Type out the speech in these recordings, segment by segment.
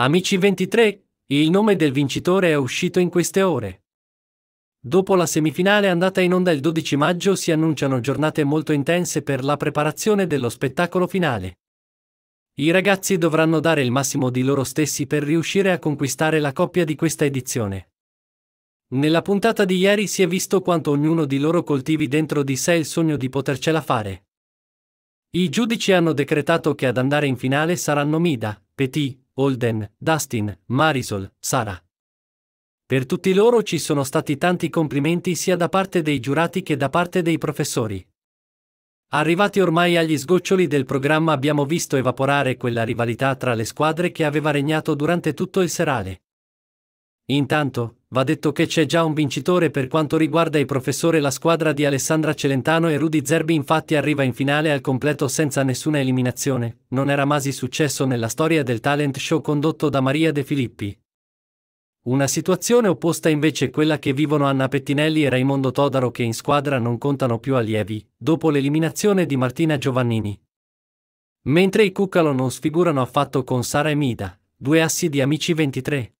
Amici 23, il nome del vincitore è uscito in queste ore. Dopo la semifinale andata in onda il 12 maggio si annunciano giornate molto intense per la preparazione dello spettacolo finale. I ragazzi dovranno dare il massimo di loro stessi per riuscire a conquistare la coppia di questa edizione. Nella puntata di ieri si è visto quanto ognuno di loro coltivi dentro di sé il sogno di potercela fare. I giudici hanno decretato che ad andare in finale saranno Mida, Petit, Holden, Dustin, Marisol, Sara. Per tutti loro ci sono stati tanti complimenti sia da parte dei giurati che da parte dei professori. Arrivati ormai agli sgoccioli del programma abbiamo visto evaporare quella rivalità tra le squadre che aveva regnato durante tutto il serale. Intanto, Va detto che c'è già un vincitore per quanto riguarda i professore la squadra di Alessandra Celentano e Rudy Zerbi infatti arriva in finale al completo senza nessuna eliminazione, non era mai successo nella storia del talent show condotto da Maria De Filippi. Una situazione opposta invece è quella che vivono Anna Pettinelli e Raimondo Todaro che in squadra non contano più allievi, dopo l'eliminazione di Martina Giovannini. Mentre i Cuccalo non sfigurano affatto con Sara e Mida, due assi di Amici 23.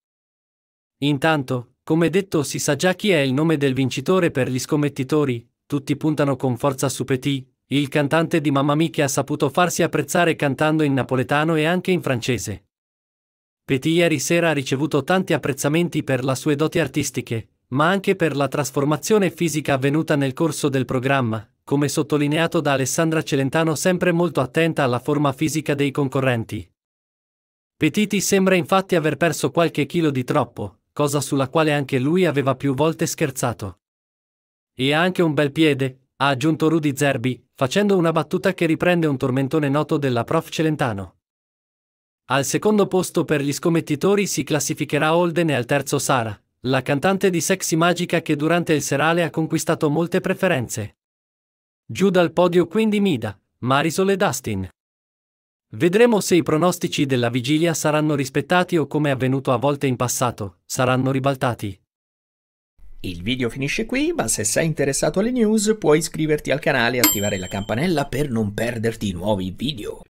Intanto, come detto si sa già chi è il nome del vincitore per gli scommettitori, tutti puntano con forza su Petit, il cantante di Mamma Mia che ha saputo farsi apprezzare cantando in napoletano e anche in francese. Petit ieri sera ha ricevuto tanti apprezzamenti per le sue doti artistiche, ma anche per la trasformazione fisica avvenuta nel corso del programma, come sottolineato da Alessandra Celentano sempre molto attenta alla forma fisica dei concorrenti. Petiti sembra infatti aver perso qualche chilo di troppo, cosa sulla quale anche lui aveva più volte scherzato. E ha anche un bel piede, ha aggiunto Rudy Zerbi, facendo una battuta che riprende un tormentone noto della prof Celentano. Al secondo posto per gli scommettitori si classificherà Holden e al terzo Sara, la cantante di Sexy Magica che durante il serale ha conquistato molte preferenze. Giù dal podio quindi Mida, Marisol e Dustin. Vedremo se i pronostici della vigilia saranno rispettati o come è avvenuto a volte in passato, saranno ribaltati. Il video finisce qui, ma se sei interessato alle news puoi iscriverti al canale e attivare la campanella per non perderti nuovi video.